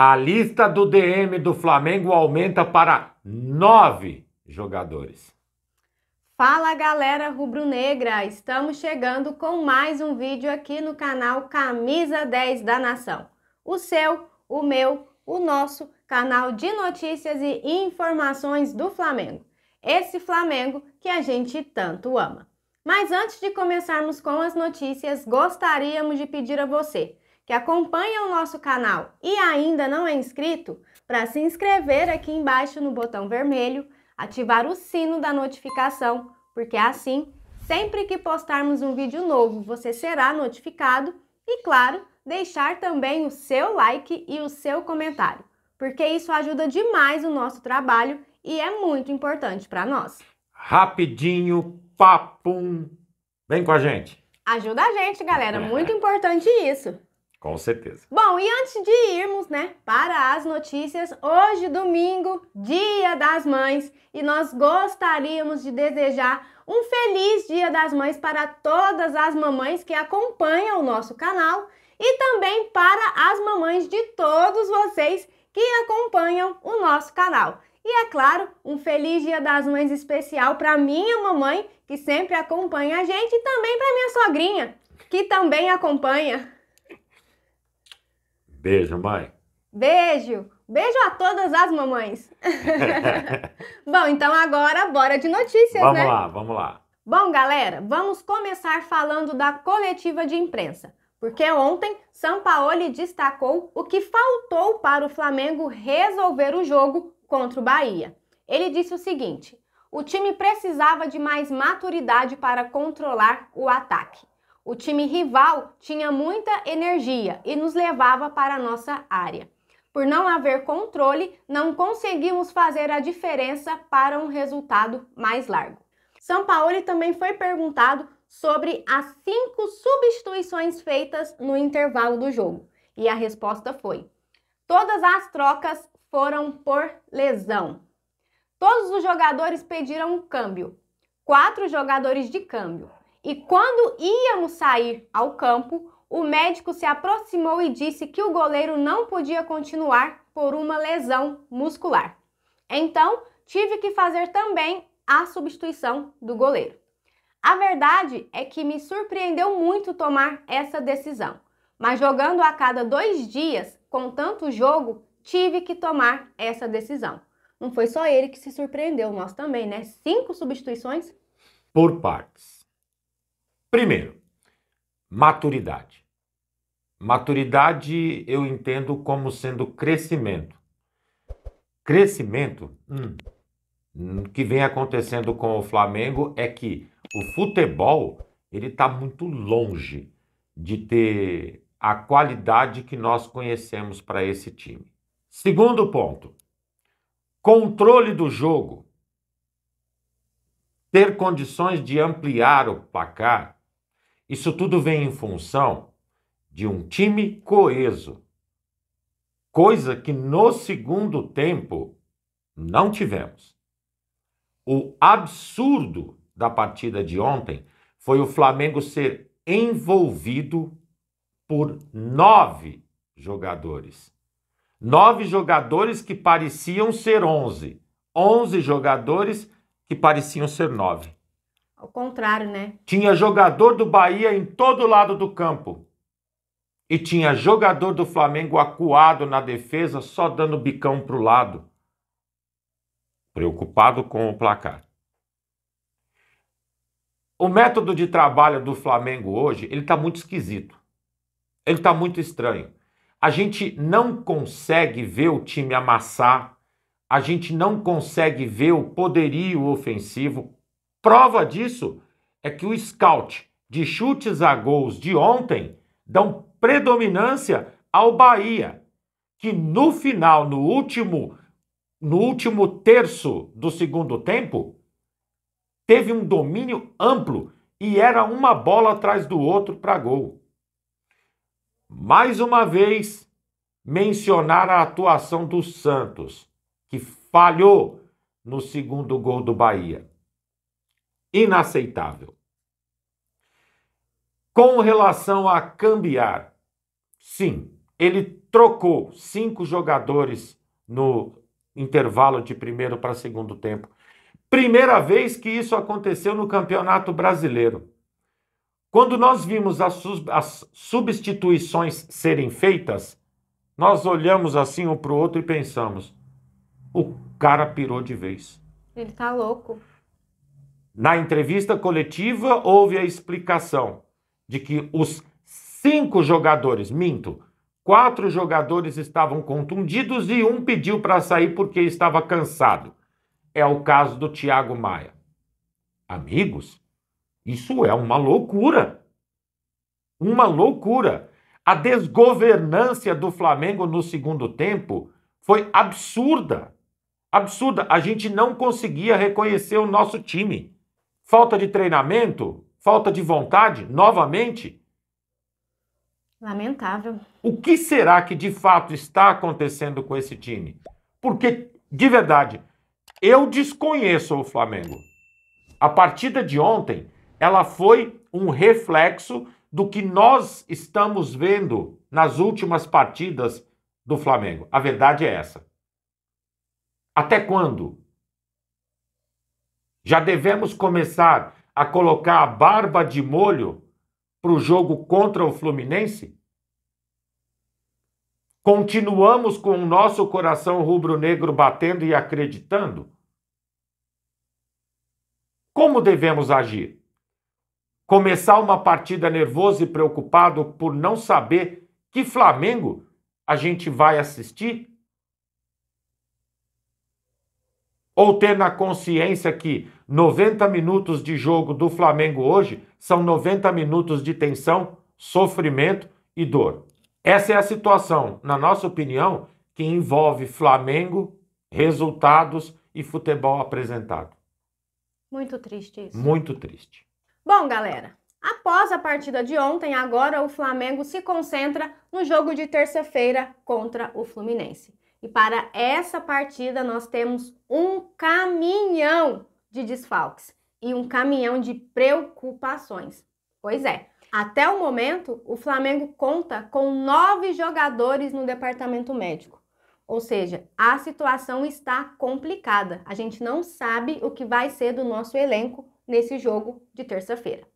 A lista do DM do Flamengo aumenta para nove jogadores. Fala galera rubro-negra, estamos chegando com mais um vídeo aqui no canal Camisa 10 da Nação. O seu, o meu, o nosso canal de notícias e informações do Flamengo. Esse Flamengo que a gente tanto ama. Mas antes de começarmos com as notícias, gostaríamos de pedir a você que acompanha o nosso canal e ainda não é inscrito, para se inscrever aqui embaixo no botão vermelho, ativar o sino da notificação, porque assim, sempre que postarmos um vídeo novo, você será notificado e, claro, deixar também o seu like e o seu comentário, porque isso ajuda demais o nosso trabalho e é muito importante para nós. Rapidinho, papum, vem com a gente. Ajuda a gente, galera, é. muito importante isso. Com certeza. Bom, e antes de irmos, né, para as notícias, hoje domingo, Dia das Mães, e nós gostaríamos de desejar um feliz Dia das Mães para todas as mamães que acompanham o nosso canal e também para as mamães de todos vocês que acompanham o nosso canal. E é claro, um feliz Dia das Mães especial para minha mamãe, que sempre acompanha a gente, e também para minha sogrinha, que também acompanha. Beijo, mãe. Beijo. Beijo a todas as mamães. Bom, então agora bora de notícias, vamos né? Vamos lá, vamos lá. Bom, galera, vamos começar falando da coletiva de imprensa, porque ontem Sampaoli destacou o que faltou para o Flamengo resolver o jogo contra o Bahia. Ele disse o seguinte: o time precisava de mais maturidade para controlar o ataque. O time rival tinha muita energia e nos levava para a nossa área. Por não haver controle, não conseguimos fazer a diferença para um resultado mais largo. São Paulo também foi perguntado sobre as cinco substituições feitas no intervalo do jogo. E a resposta foi: todas as trocas foram por lesão. Todos os jogadores pediram um câmbio, quatro jogadores de câmbio. E quando íamos sair ao campo, o médico se aproximou e disse que o goleiro não podia continuar por uma lesão muscular. Então, tive que fazer também a substituição do goleiro. A verdade é que me surpreendeu muito tomar essa decisão, mas jogando a cada dois dias, com tanto jogo, tive que tomar essa decisão. Não foi só ele que se surpreendeu, nós também, né? Cinco substituições? Por partes. Primeiro, maturidade. Maturidade eu entendo como sendo crescimento. Crescimento hum, que vem acontecendo com o Flamengo é que o futebol ele está muito longe de ter a qualidade que nós conhecemos para esse time. Segundo ponto, controle do jogo. Ter condições de ampliar o placar isso tudo vem em função de um time coeso, coisa que no segundo tempo não tivemos. O absurdo da partida de ontem foi o Flamengo ser envolvido por nove jogadores. Nove jogadores que pareciam ser onze. Onze jogadores que pareciam ser nove. Ao contrário, né? Tinha jogador do Bahia em todo lado do campo. E tinha jogador do Flamengo acuado na defesa, só dando bicão para o lado, preocupado com o placar. O método de trabalho do Flamengo hoje, ele está muito esquisito. Ele está muito estranho. A gente não consegue ver o time amassar, a gente não consegue ver o poderio ofensivo Prova disso é que o scout de chutes a gols de ontem dão predominância ao Bahia, que no final, no último, no último terço do segundo tempo, teve um domínio amplo e era uma bola atrás do outro para gol. Mais uma vez, mencionar a atuação do Santos, que falhou no segundo gol do Bahia inaceitável. Com relação a cambiar, sim, ele trocou cinco jogadores no intervalo de primeiro para segundo tempo. Primeira vez que isso aconteceu no Campeonato Brasileiro. Quando nós vimos as, substituições serem feitas, nós olhamos assim um para o outro e pensamos: o cara pirou de vez. Ele tá louco. Na entrevista coletiva, houve a explicação de que os cinco jogadores, minto, quatro jogadores estavam contundidos e um pediu para sair porque estava cansado. É o caso do Thiago Maia. Amigos, isso é uma loucura. Uma loucura. A desgovernância do Flamengo no segundo tempo foi absurda. Absurda. A gente não conseguia reconhecer o nosso time. Falta de treinamento? Falta de vontade? Novamente? Lamentável. O que será que de fato está acontecendo com esse time? Porque, de verdade, eu desconheço o Flamengo. A partida de ontem, ela foi um reflexo do que nós estamos vendo nas últimas partidas do Flamengo. A verdade é essa. Até quando já devemos começar a colocar a barba de molho para o jogo contra o Fluminense? Continuamos com o nosso coração rubro-negro batendo e acreditando? Como devemos agir? Começar uma partida nervoso e preocupado por não saber que Flamengo a gente vai assistir? Ou ter na consciência que 90 minutos de jogo do Flamengo hoje são 90 minutos de tensão, sofrimento e dor. Essa é a situação, na nossa opinião, que envolve Flamengo, resultados e futebol apresentado. Muito triste isso. Muito triste. Bom, galera, após a partida de ontem, agora o Flamengo se concentra no jogo de terça-feira contra o Fluminense. E para essa partida nós temos um caminhão de desfalques e um caminhão de preocupações. Pois é, até o momento o Flamengo conta com nove jogadores no departamento médico. Ou seja, a situação está complicada. A gente não sabe o que vai ser do nosso elenco nesse jogo de terça-feira.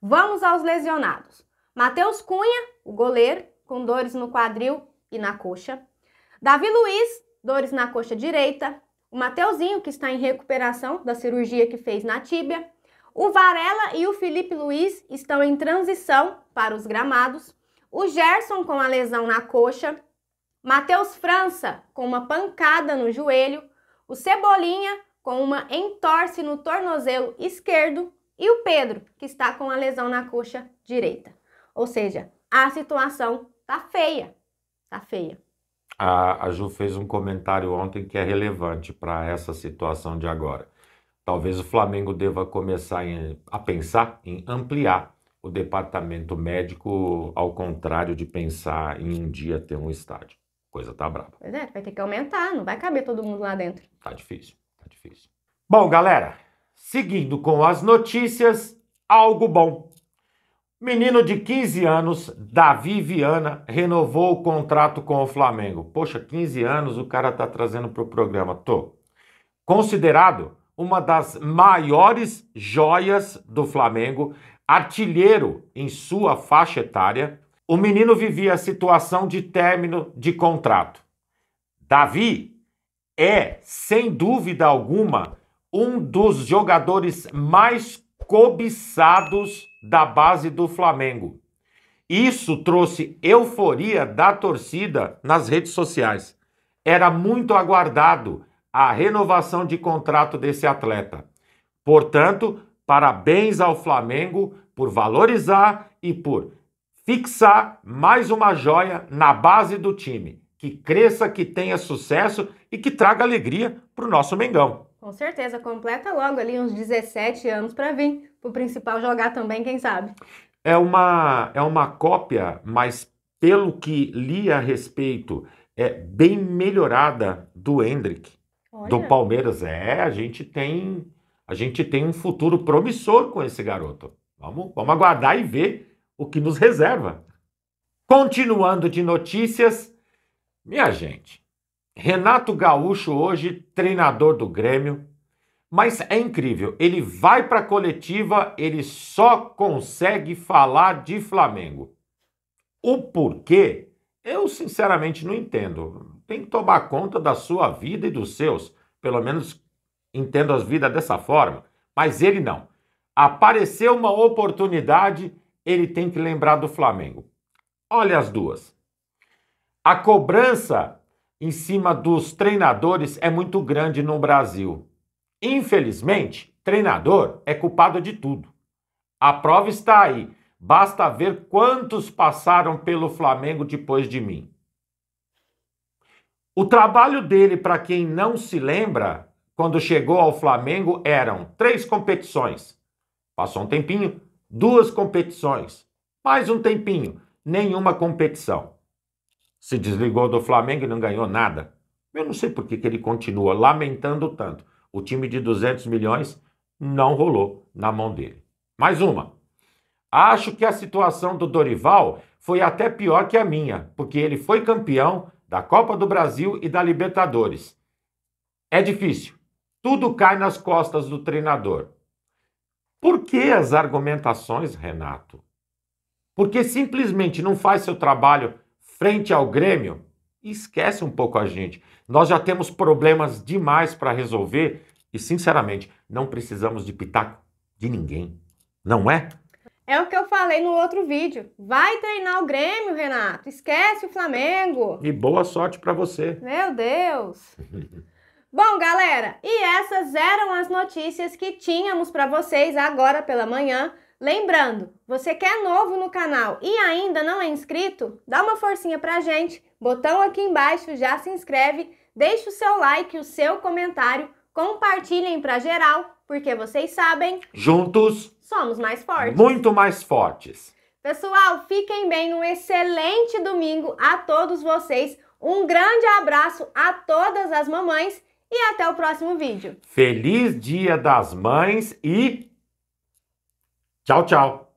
Vamos aos lesionados. Matheus Cunha, o goleiro, com dores no quadril e na coxa. Davi Luiz, dores na coxa direita. O Mateuzinho, que está em recuperação da cirurgia que fez na tíbia. O Varela e o Felipe Luiz estão em transição para os gramados. O Gerson com a lesão na coxa. Matheus França com uma pancada no joelho. O Cebolinha com uma entorse no tornozelo esquerdo. E o Pedro, que está com a lesão na coxa direita. Ou seja, a situação tá feia. Tá feia a, a Ju fez um comentário ontem que é relevante para essa situação de agora. Talvez o Flamengo deva começar em, a pensar em ampliar o departamento médico, ao contrário de pensar em um dia ter um estádio. Coisa tá brava. Pois é, vai ter que aumentar, não vai caber todo mundo lá dentro. Tá difícil, tá difícil. Bom, galera, seguindo com as notícias, algo bom. Menino de 15 anos, Davi Viana, renovou o contrato com o Flamengo. Poxa, 15 anos o cara tá trazendo para o programa. Tô. Considerado uma das maiores joias do Flamengo, artilheiro em sua faixa etária, o menino vivia a situação de término de contrato. Davi é, sem dúvida alguma, um dos jogadores mais cobiçados da base do Flamengo. Isso trouxe euforia da torcida nas redes sociais. Era muito aguardado a renovação de contrato desse atleta. Portanto, parabéns ao Flamengo por valorizar e por fixar mais uma joia na base do time. Que cresça, que tenha sucesso e que traga alegria para o nosso Mengão. Com certeza, completa logo ali uns 17 anos para vir pro principal jogar também, quem sabe. É uma, é uma cópia, mas pelo que li a respeito, é bem melhorada do Hendrick, Olha. do Palmeiras. É, a gente tem a gente tem um futuro promissor com esse garoto. Vamos, vamos aguardar e ver o que nos reserva. Continuando de notícias, minha gente, Renato Gaúcho, hoje treinador do Grêmio, mas é incrível. Ele vai para a coletiva, ele só consegue falar de Flamengo. O porquê, eu sinceramente não entendo. Tem que tomar conta da sua vida e dos seus. Pelo menos entendo as vidas dessa forma. Mas ele não. Apareceu uma oportunidade, ele tem que lembrar do Flamengo. Olha as duas. A cobrança em cima dos treinadores é muito grande no Brasil. Infelizmente, treinador é culpado de tudo. A prova está aí. Basta ver quantos passaram pelo Flamengo depois de mim. O trabalho dele, para quem não se lembra, quando chegou ao Flamengo, eram três competições. Passou um tempinho, duas competições, mais um tempinho, nenhuma competição se desligou do Flamengo e não ganhou nada. Eu não sei por que, que ele continua lamentando tanto. O time de 200 milhões não rolou na mão dele. Mais uma. Acho que a situação do Dorival foi até pior que a minha, porque ele foi campeão da Copa do Brasil e da Libertadores. É difícil. Tudo cai nas costas do treinador. Por que as argumentações, Renato? Porque simplesmente não faz seu trabalho frente ao Grêmio, esquece um pouco a gente. Nós já temos problemas demais para resolver e, sinceramente, não precisamos de pitaco de ninguém. Não é? É o que eu falei no outro vídeo. Vai treinar o Grêmio, Renato. Esquece o Flamengo. E boa sorte para você. Meu Deus. Bom, galera, e essas eram as notícias que tínhamos para vocês agora pela manhã. Lembrando, você que é novo no canal e ainda não é inscrito, dá uma forcinha pra gente, botão aqui embaixo, já se inscreve, deixa o seu like, o seu comentário, compartilhem pra geral, porque vocês sabem... Juntos... Somos mais fortes. Muito mais fortes. Pessoal, fiquem bem, um excelente domingo a todos vocês, um grande abraço a todas as mamães e até o próximo vídeo. Feliz Dia das Mães e c h